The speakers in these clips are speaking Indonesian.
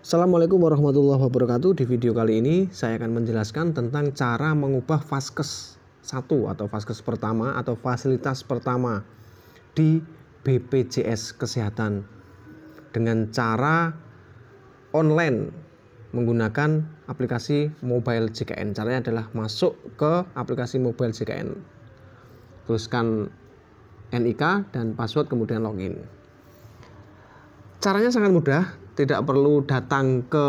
Assalamualaikum warahmatullahi wabarakatuh. Di video kali ini saya akan menjelaskan tentang cara mengubah vaskes 1 atau vaskes pertama atau fasilitas pertama di BPJS Kesehatan dengan cara online menggunakan aplikasi mobile JKN. Caranya adalah masuk ke aplikasi mobile JKN. Tuliskan NIK dan password kemudian login. Caranya sangat mudah, tidak perlu datang ke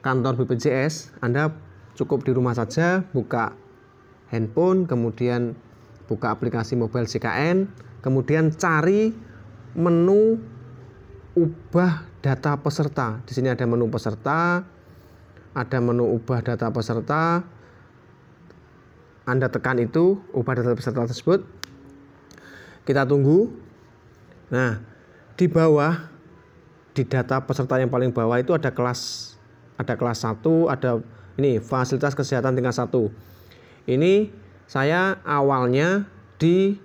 kantor BPJS, Anda cukup di rumah saja buka handphone, kemudian buka aplikasi mobile ckn, kemudian cari menu ubah data peserta. Di sini ada menu peserta, ada menu ubah data peserta. Anda tekan itu, ubah data peserta tersebut. Kita tunggu. Nah, di bawah di data peserta yang paling bawah itu ada kelas ada kelas 1, ada ini fasilitas kesehatan tingkat 1. Ini saya awalnya di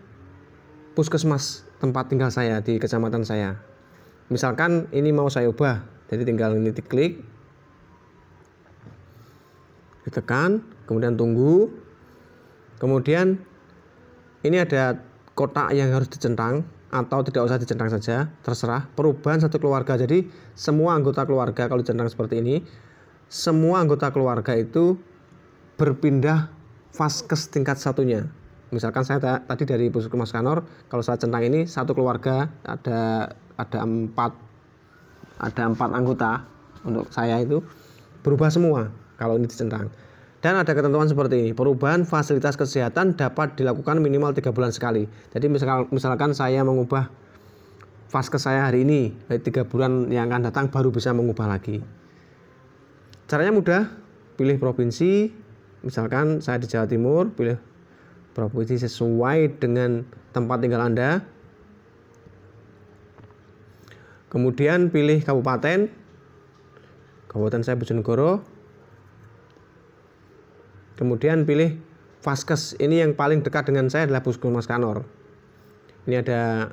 puskesmas tempat tinggal saya di kecamatan saya. Misalkan ini mau saya ubah, jadi tinggal ini diklik, ditekan, kemudian tunggu, kemudian ini ada kotak yang harus dicentang atau tidak usah dicentang saja, terserah. Perubahan satu keluarga. Jadi semua anggota keluarga kalau dicentang seperti ini, semua anggota keluarga itu berpindah vaskes tingkat satunya. Misalkan saya tadi dari Puskesmas Kanor, kalau saya centang ini satu keluarga ada ada empat ada empat anggota untuk saya itu berubah semua kalau ini dicentang. Dan ada ketentuan seperti ini, perubahan fasilitas kesehatan dapat dilakukan minimal tiga bulan sekali. Jadi misalkan, misalkan saya mengubah vaskes saya hari ini, eh, tiga bulan yang akan datang baru bisa mengubah lagi. Caranya mudah, pilih provinsi, misalkan saya di Jawa Timur, pilih provinsi sesuai dengan tempat tinggal Anda. Kemudian pilih kabupaten, kabupaten saya Bojonegoro, Kemudian pilih Faskes Ini yang paling dekat dengan saya adalah Puskesmas Kanor. Ini ada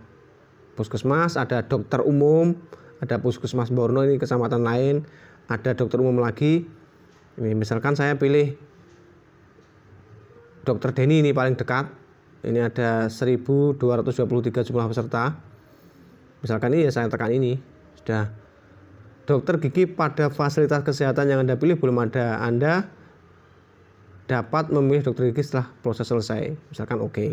Puskesmas, ada dokter umum, ada Puskesmas Borno ini kecamatan lain, ada dokter umum lagi. Ini misalkan saya pilih dokter Denny ini paling dekat. Ini ada 1223 jumlah peserta. Misalkan ini ya saya tekan ini. Sudah dokter gigi pada fasilitas kesehatan yang Anda pilih belum ada. Anda dapat memilih dokter gigi setelah proses selesai. Misalkan oke. Okay.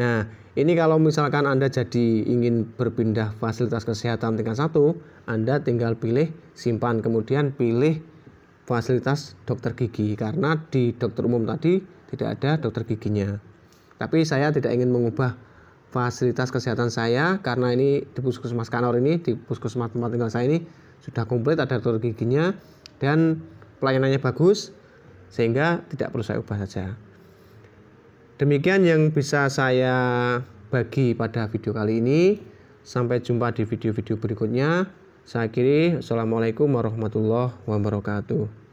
Nah, ini kalau misalkan Anda jadi ingin berpindah fasilitas kesehatan tingkat satu Anda tinggal pilih simpan kemudian pilih fasilitas dokter gigi karena di dokter umum tadi tidak ada dokter giginya. Tapi saya tidak ingin mengubah fasilitas kesehatan saya karena ini di puskesmas kanor ini di puskesmas tempat tinggal saya ini sudah komplit ada dokter giginya dan pelayanannya bagus sehingga tidak perlu saya ubah saja. Demikian yang bisa saya bagi pada video kali ini. Sampai jumpa di video-video berikutnya. Saya akhiri. Assalamualaikum warahmatullahi wabarakatuh.